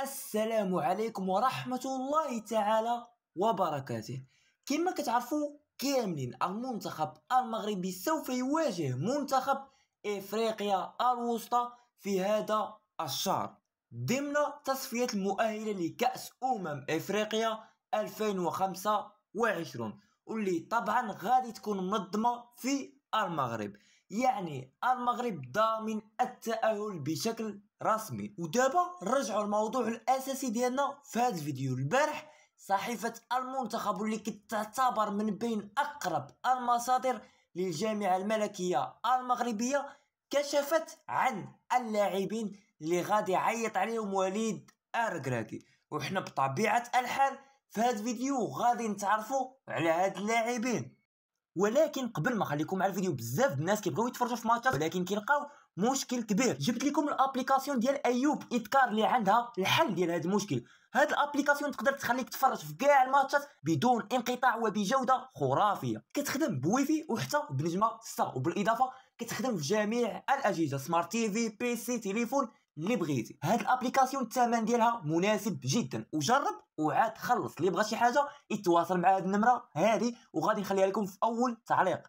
السلام عليكم ورحمة الله تعالى وبركاته كما كتعرفوا كاملين المنتخب المغربي سوف يواجه منتخب إفريقيا الوسطى في هذا الشهر ضمن تصفية المؤهلة لكأس أمم إفريقيا 2025 واللي طبعا غادي تكون منظمة في المغرب يعني المغرب ضامن التأهل بشكل رسمي ودابا نرجعوا الموضوع الاساسي ديالنا في هذا الفيديو البارح صحيفه المنتخب اللي كتعتبر من بين اقرب المصادر للجامعه الملكيه المغربيه كشفت عن اللاعبين اللي غادي يعيط عليهم وليد اركراكي وحنا بطبيعه الحال في هذا الفيديو غادي نتعرفوا على هاد اللاعبين ولكن قبل ما نخليكم مع الفيديو بزاف الناس كيبغيو يتفرجوا في ماتشات ولكن كيلقاو مشكل كبير جبت لكم الابليكاسيون ديال ايوب اذكار اللي عندها الحل ديال هذا المشكل هاد الابليكاسيون تقدر تخليك تفرج في كاع الماتشات بدون انقطاع وبجوده خرافيه كتخدم بويفي وحتى بنجمه 6 وبالاضافه كتخدم في جميع الاجهزه سمارت تي في بي سي تليفون اللي بغيتي هاد الابليكاسيون الثمن ديالها مناسب جدا وجرب وعاد خلص اللي بغى شي حاجه يتواصل مع هاد النمره هادي وغادي نخليها لكم في اول تعليق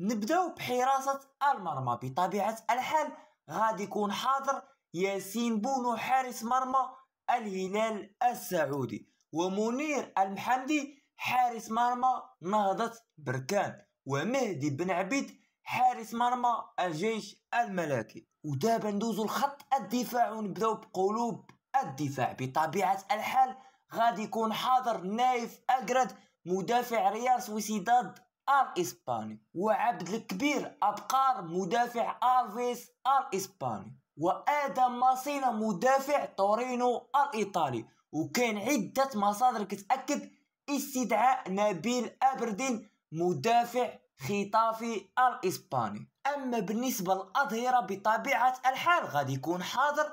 نبداو بحراسة المرمى بطبيعة الحال غادي يكون حاضر ياسين بونو حارس مرمى الهلال السعودي ومنير المحمدي حارس مرمى نهضة بركان ومهدي بن عبيد حارس مرمى الجيش الملكي ودابا ندوزو لخط الدفاع ونبداو بقلوب الدفاع بطبيعة الحال غادي يكون حاضر نايف أجرد مدافع ريال سويسيداد الإسباني وعبد الكبير أبقار مدافع ألفيس الإسباني وآدم ماسينا مدافع تورينو الإيطالي وكان عدة مصادر كتأكد استدعاء نبيل أبردين مدافع خطافي الإسباني أما بالنسبة للأظهرة بطبيعة الحال غادي يكون حاضر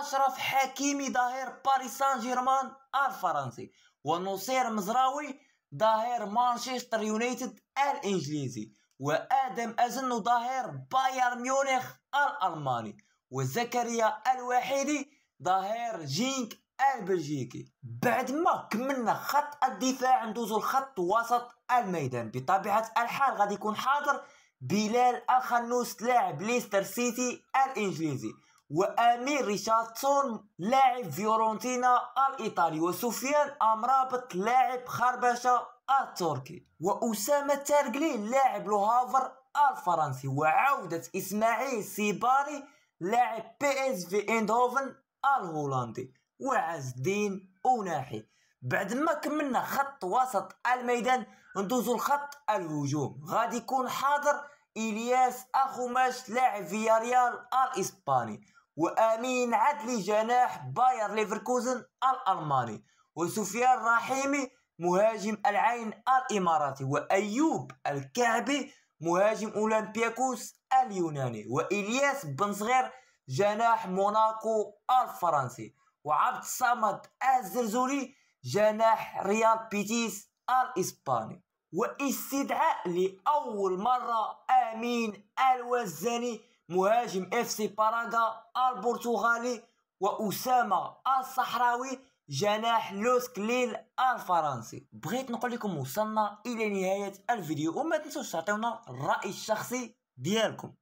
أشرف حكيمي ظهير باريس سان جيرمان الفرنسي ونصير مزراوي ظهير مانشستر يونايتد الانجليزي وادم ازنو ظهير بايرن ميونخ الالماني وزكريا الوحيدي ظهير جينك البلجيكي بعد ما كملنا خط الدفاع ندوزو لخط وسط الميدان بطبيعه الحال غادي يكون حاضر بلال الخنوس لاعب ليستر سيتي الانجليزي وامير ريشاردسون لاعب فيورنتينا الايطالي وسفيان امرابط لاعب خربشه التركي واسامه تارغلي لاعب لوهافر الفرنسي وعوده اسماعيل سيباري لاعب بي اس في اندوفن الهولندي وعز الدين أوناحي بعد ما كملنا خط وسط الميدان ندوزو لخط الهجوم غادي يكون حاضر إلياس اخوماش لاعب لاعب فياريال الإسباني وأمين عدلي جناح باير ليفركوزن الألماني وسفيان رحيمي مهاجم العين الإماراتي وأيوب الكعبي مهاجم أولمبياكوس اليوناني وإلياس بن صغير جناح موناكو الفرنسي وعبد الصمد الزرزولي جناح ريال بيتيس الإسباني واستدعاء لأول مرة أمين الوزاني مهاجم اف سي باراغا البرتغالي وأسامة الصحراوي جناح لوس كليل الفرنسي بغيت نقول لكم وصلنا إلى نهاية الفيديو وما تنسوش تعطيونا الرأي الشخصي ديالكم